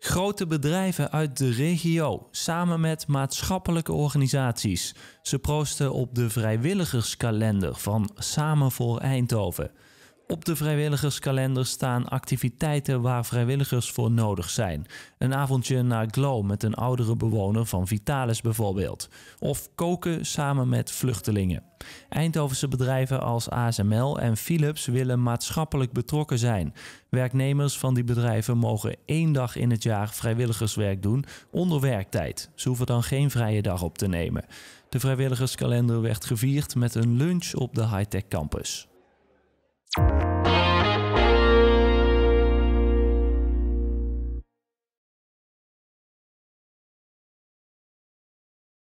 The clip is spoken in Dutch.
Grote bedrijven uit de regio samen met maatschappelijke organisaties. Ze proosten op de vrijwilligerskalender van Samen voor Eindhoven. Op de vrijwilligerskalender staan activiteiten waar vrijwilligers voor nodig zijn. Een avondje naar Glow met een oudere bewoner van Vitalis bijvoorbeeld. Of koken samen met vluchtelingen. Eindhovense bedrijven als ASML en Philips willen maatschappelijk betrokken zijn. Werknemers van die bedrijven mogen één dag in het jaar vrijwilligerswerk doen onder werktijd. Ze hoeven dan geen vrije dag op te nemen. De vrijwilligerskalender werd gevierd met een lunch op de hightech campus.